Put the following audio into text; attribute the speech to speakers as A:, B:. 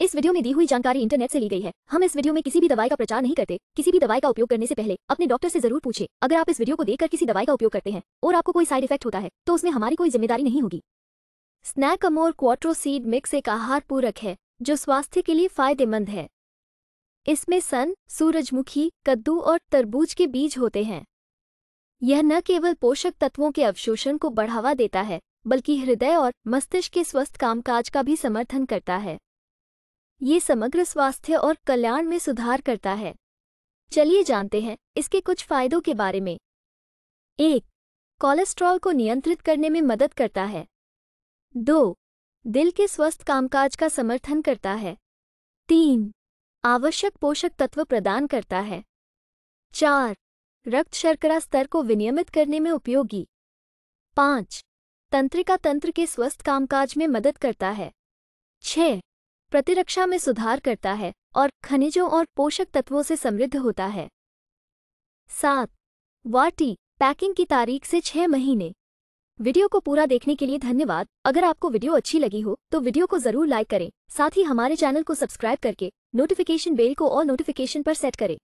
A: इस वीडियो में दी हुई जानकारी इंटरनेट से ली गई है हम इस वीडियो में किसी भी दवाई का प्रचार नहीं करते किसी भी दवाई का उपयोग करने से पहले अपने डॉक्टर से जरूर पूछे अगर आप इस वीडियो को देखकर किसी दवाई का उपयोग करते हैं और आपको कोई साइड इफेक्ट होता है तो उसमें हमारी कोई जिम्मेदारी नहीं होगी snack Amor Quattro seed mix एक आहार पूरक है जो स्वास्थ्य के लिए फायदेमंद है इसमें सन सूरजमुखी कद्दू और तरबूज के बीज होते हैं यह न केवल पोषक तत्वों के अवशोषण को बढ़ावा देता है बल्कि हृदय और मस्तिष्क के स्वस्थ कामकाज का भी समर्थन करता है ये समग्र स्वास्थ्य और कल्याण में सुधार करता है चलिए जानते हैं इसके कुछ फायदों के बारे में एक कोलेस्ट्रॉल को नियंत्रित करने में मदद करता है दो दिल के स्वस्थ कामकाज का समर्थन करता है तीन आवश्यक पोषक तत्व प्रदान करता है चार रक्त शर्करा स्तर को विनियमित करने में उपयोगी पाँच तंत्रिका तंत्र के स्वस्थ कामकाज में मदद करता है छह प्रतिरक्षा में सुधार करता है और खनिजों और पोषक तत्वों से समृद्ध होता है सात वाटी पैकिंग की तारीख से छह महीने वीडियो को पूरा देखने के लिए धन्यवाद अगर आपको वीडियो अच्छी लगी हो तो वीडियो को जरूर लाइक करें साथ ही हमारे चैनल को सब्सक्राइब करके नोटिफिकेशन बेल को और नोटिफिकेशन पर सेट करें